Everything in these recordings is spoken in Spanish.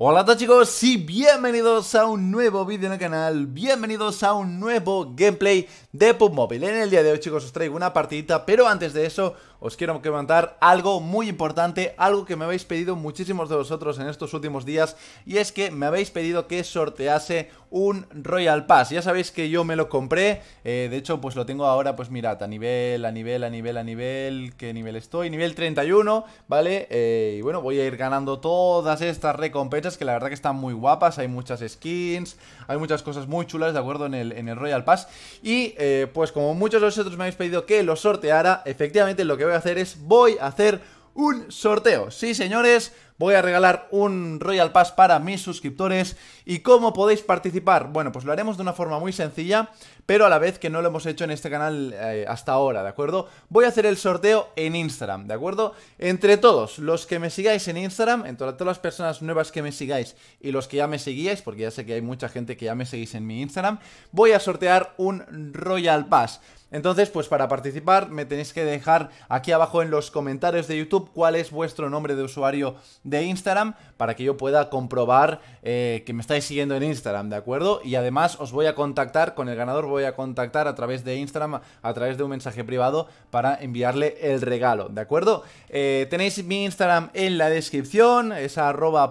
Hola a todos chicos y bienvenidos a un nuevo vídeo en el canal, bienvenidos a un nuevo gameplay de PUBG En el día de hoy chicos os traigo una partidita, pero antes de eso os quiero comentar algo muy importante, algo que me habéis pedido muchísimos de vosotros en estos últimos días, y es que me habéis pedido que sortease un Royal Pass. Ya sabéis que yo me lo compré, eh, de hecho, pues lo tengo ahora, pues mirad, a nivel, a nivel, a nivel, a nivel, que nivel estoy? Nivel 31, ¿vale? Eh, y bueno, voy a ir ganando todas estas recompensas que la verdad que están muy guapas, hay muchas skins, hay muchas cosas muy chulas, ¿de acuerdo? En el, en el Royal Pass. Y eh, pues como muchos de vosotros me habéis pedido que lo sorteara, efectivamente lo que voy a hacer es, voy a hacer un sorteo. Sí, señores, voy a regalar un Royal Pass para mis suscriptores. ¿Y cómo podéis participar? Bueno, pues lo haremos de una forma muy sencilla, pero a la vez que no lo hemos hecho en este canal eh, hasta ahora, ¿de acuerdo? Voy a hacer el sorteo en Instagram, ¿de acuerdo? Entre todos los que me sigáis en Instagram, entre todas las personas nuevas que me sigáis y los que ya me seguíais, porque ya sé que hay mucha gente que ya me seguís en mi Instagram, voy a sortear un Royal Pass. Entonces, pues para participar me tenéis que dejar aquí abajo en los comentarios de YouTube cuál es vuestro nombre de usuario de Instagram para que yo pueda comprobar eh, que me estáis siguiendo en Instagram, ¿de acuerdo? Y además os voy a contactar, con el ganador voy a contactar a través de Instagram, a través de un mensaje privado para enviarle el regalo, ¿de acuerdo? Eh, tenéis mi Instagram en la descripción, es arroba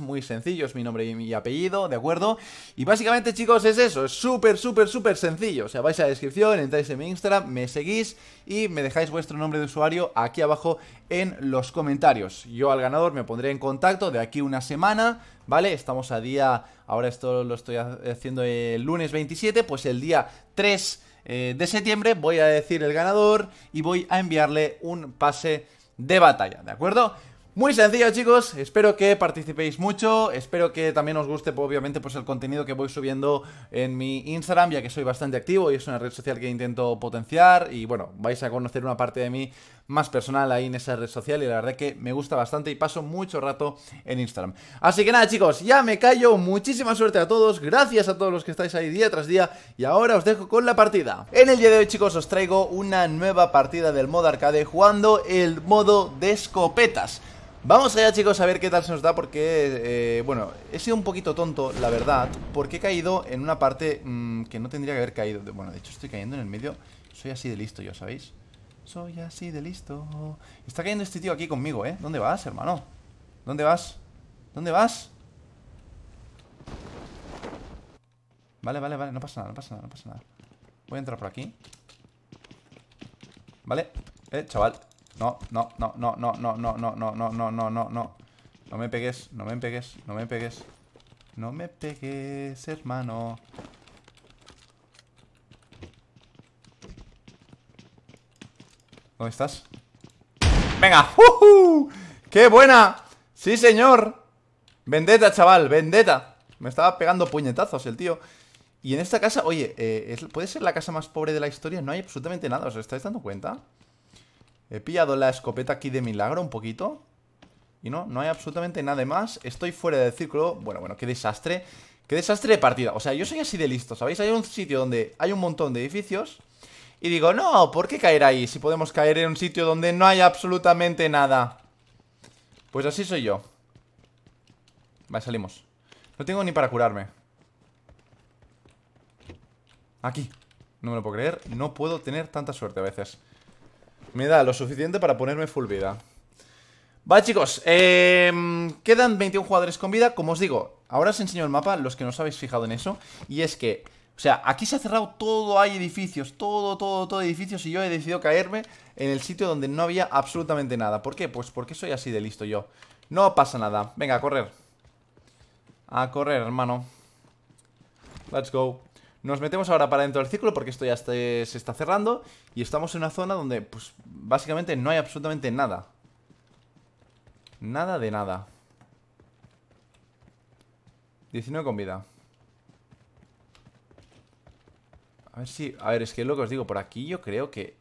muy sencillo, es mi nombre y mi apellido, ¿de acuerdo? Y básicamente chicos es eso, es súper, súper, súper sencillo, o sea, vais a la descripción entráis en mi Instagram, me seguís y me dejáis vuestro nombre de usuario aquí abajo en los comentarios. Yo al ganador me pondré en contacto de aquí una semana, ¿vale? Estamos a día, ahora esto lo estoy haciendo el lunes 27, pues el día 3 eh, de septiembre voy a decir el ganador y voy a enviarle un pase de batalla, ¿de acuerdo? Muy sencillo chicos, espero que participéis mucho, espero que también os guste pues, obviamente pues el contenido que voy subiendo en mi Instagram ya que soy bastante activo y es una red social que intento potenciar y bueno, vais a conocer una parte de mí más personal ahí en esa red social y la verdad que me gusta bastante y paso mucho rato en Instagram. Así que nada chicos, ya me callo, muchísima suerte a todos, gracias a todos los que estáis ahí día tras día y ahora os dejo con la partida. En el día de hoy chicos os traigo una nueva partida del modo arcade jugando el modo de escopetas. Vamos allá chicos a ver qué tal se nos da porque, eh, bueno, he sido un poquito tonto, la verdad Porque he caído en una parte mm, que no tendría que haber caído Bueno, de hecho estoy cayendo en el medio Soy así de listo yo, ¿sabéis? Soy así de listo Está cayendo este tío aquí conmigo, ¿eh? ¿Dónde vas, hermano? ¿Dónde vas? ¿Dónde vas? Vale, vale, vale, no pasa nada, no pasa nada, no pasa nada Voy a entrar por aquí Vale, eh, chaval no, no, no, no, no, no, no, no, no, no, no, no, no, no. me pegues, no me pegues, no me pegues. No me pegues, hermano. ¿Dónde estás? ¡Venga! ¡Qué buena! ¡Sí, señor! ¡Vendeta, chaval, ¡Vendeta! Me estaba pegando puñetazos el tío. Y en esta casa, oye, eh, ¿puede ser la casa más pobre de la historia? No hay absolutamente nada, ¿os estáis dando cuenta? He pillado la escopeta aquí de milagro un poquito. Y no, no hay absolutamente nada más. Estoy fuera del círculo. Bueno, bueno, qué desastre. Qué desastre de partida. O sea, yo soy así de listo, ¿sabéis? Hay un sitio donde hay un montón de edificios. Y digo, no, ¿por qué caer ahí? Si podemos caer en un sitio donde no hay absolutamente nada. Pues así soy yo. Vale, salimos. No tengo ni para curarme. Aquí. No me lo puedo creer. No puedo tener tanta suerte a veces. Me da lo suficiente para ponerme full vida Vale chicos, em, quedan 21 jugadores con vida Como os digo, ahora os enseño el mapa Los que no os habéis fijado en eso Y es que, o sea, aquí se ha cerrado todo Hay edificios, todo, todo, todo edificios Y yo he decidido caerme en el sitio donde no había absolutamente nada ¿Por qué? Pues porque soy así de listo yo No pasa nada, venga, a correr A correr, hermano Let's go nos metemos ahora para dentro del círculo porque esto ya se está cerrando y estamos en una zona donde, pues, básicamente no hay absolutamente nada. Nada de nada. 19 con vida. A ver si... A ver, es que es lo que os digo. Por aquí yo creo que...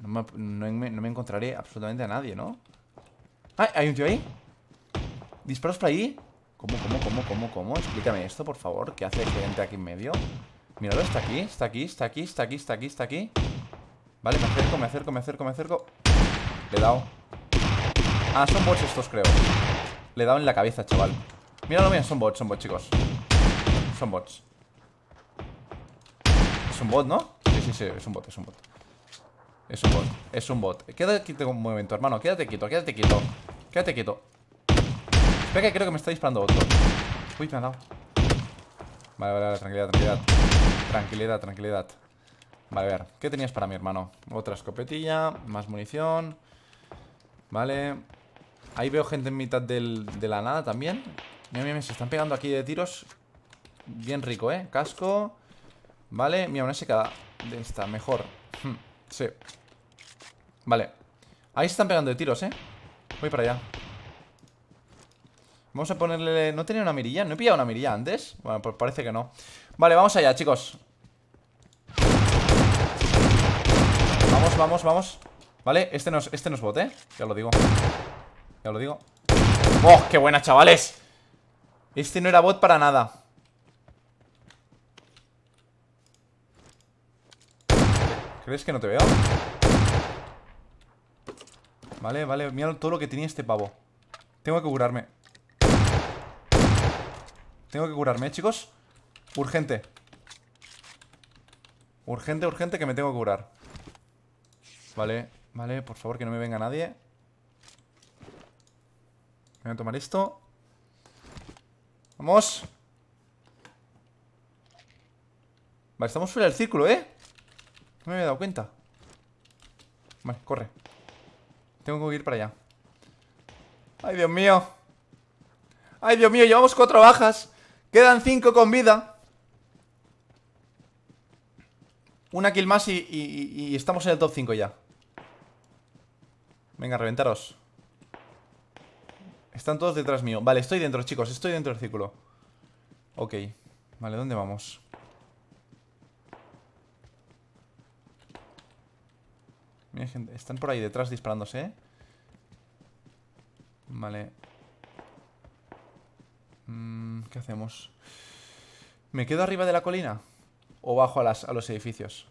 No me, encontraré absolutamente a nadie, ¿no? ¡Ay, ah, ¿Hay un tío ahí? ¿Disparos por ahí? ¿Cómo, cómo, cómo, cómo, cómo? Explícame esto, por favor. ¿Qué hace que este entre aquí en medio? Míralo, está aquí, está aquí, está aquí, está aquí, está aquí, está aquí. Vale, me acerco, me acerco, me acerco, me acerco. Le he dado. Ah, son bots estos, creo. Le he dado en la cabeza, chaval. Míralo, mira, son bots, son bots, chicos. Son bots. Es un bot, ¿no? Sí, sí, sí, es un bot, es un bot. Es un bot, es un bot. Quédate quieto un momento, hermano. Quédate quieto, quédate quieto. Quédate quieto. Espera que creo que me está disparando otro. Uy, me ha dado. Vale, vale, vale, tranquilidad, tranquilidad. Tranquilidad, tranquilidad. Vale, a ver, ¿qué tenías para mi hermano? Otra escopetilla, más munición. Vale. Ahí veo gente en mitad de la nada también. Mira, mira, se están pegando aquí de tiros. Bien rico, ¿eh? Casco. Vale, mira, una secada de esta, mejor. Hmm, sí. Vale. Ahí se están pegando de tiros, ¿eh? Voy para allá. Vamos a ponerle... ¿No tenía una mirilla? ¿No he pillado una mirilla antes? Bueno, pues parece que no Vale, vamos allá, chicos Vamos, vamos, vamos Vale, este nos, este nos bote, ya lo digo Ya lo digo ¡Oh, qué buena, chavales! Este no era bot para nada ¿Crees que no te veo? Vale, vale, mira todo lo que tenía este pavo Tengo que curarme tengo que curarme, ¿eh, chicos Urgente Urgente, urgente, que me tengo que curar Vale, vale, por favor que no me venga nadie Voy a tomar esto Vamos Vale, estamos fuera del círculo, ¿eh? No me había dado cuenta Vale, corre Tengo que ir para allá ¡Ay, Dios mío! ¡Ay, Dios mío! Llevamos cuatro bajas Quedan cinco con vida. Una kill más y, estamos en el top 5 ya. Venga, reventaros. Están todos detrás mío. Vale, estoy dentro, chicos. Estoy dentro del círculo. Ok. Vale, ¿dónde vamos? Mira, gente. Están por ahí detrás disparándose, ¿eh? Vale. Mm, ¿Qué hacemos? ¿Me quedo arriba de la colina? ¿O bajo a, los edificios?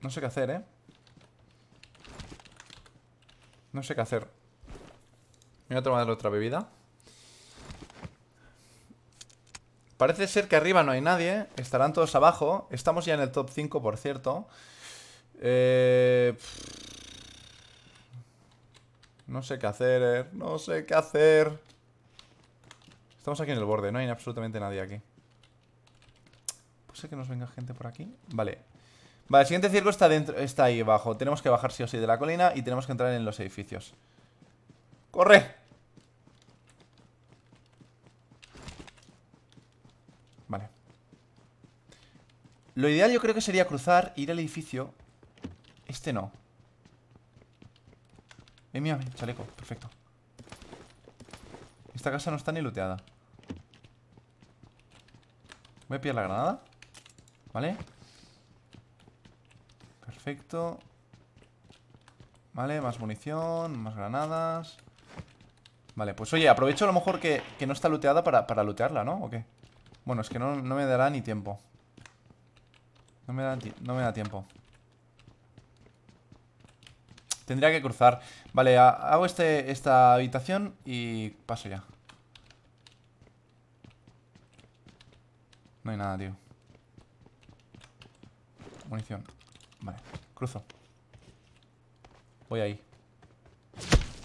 No sé qué hacer, ¿eh? No sé qué hacer. voy a tomar otra bebida. Parece ser que arriba no hay nadie. Estarán todos abajo. Estamos ya en el top 5, por cierto. Eh, no sé qué hacer, eh. No sé qué hacer. Estamos aquí en el borde, no hay absolutamente nadie aquí. Puse que nos venga gente por aquí. Vale. Vale, el siguiente circo está, dentro, está ahí abajo. Tenemos que bajar sí o sí de la colina y tenemos que entrar en los edificios. ¡Corre! Vale. Lo ideal yo creo que sería cruzar, ir al edificio. Este no. Eh, mira, chaleco, perfecto. Esta casa no está ni looteada. Voy a pillar la granada. ¿Vale? Perfecto. Vale, más munición, más granadas. Vale, pues oye, aprovecho a lo mejor que, que no está looteada para, para lootearla, ¿no? ¿O qué? Bueno, es que no, me dará ni tiempo. No me, da, no me da tiempo. Tendría que cruzar. Vale, hago este, esta habitación y paso ya. No hay nada, tío. Munición. Vale, cruzo. Voy ahí.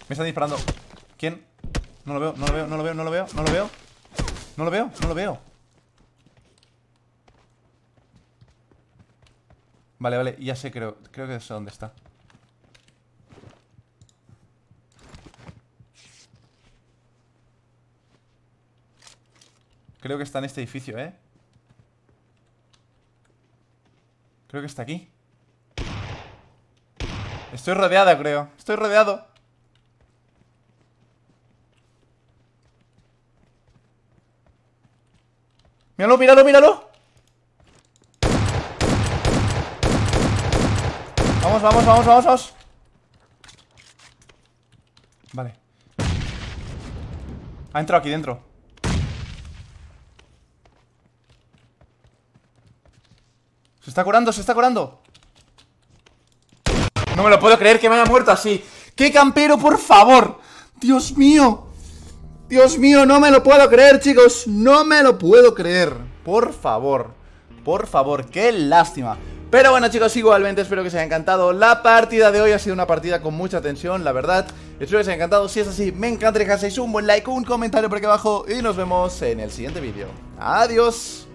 Me están disparando. ¿Quién? No lo veo, no lo veo, no lo veo, no lo veo, no lo veo. No lo veo, no lo veo. Vale, vale, ya sé, creo, creo que sé dónde está. Creo que está en este edificio, ¿eh? Creo que está aquí Estoy rodeada, creo Estoy rodeado Míralo, míralo, míralo Vamos, vamos, vamos, vamos, vamos Vale Ha entrado aquí dentro Se está curando, se está curando No me lo puedo creer que me haya muerto así ¡Qué campero, por favor! ¡Dios mío! ¡Dios mío, no me lo puedo creer, chicos! ¡No me lo puedo creer! Por favor, por favor, qué lástima pero bueno chicos, igualmente espero que os haya encantado La partida de hoy ha sido una partida con mucha tensión, la verdad Espero que os haya encantado, si es así, me encantaría que hagáis un buen like, un comentario por aquí abajo Y nos vemos en el siguiente vídeo Adiós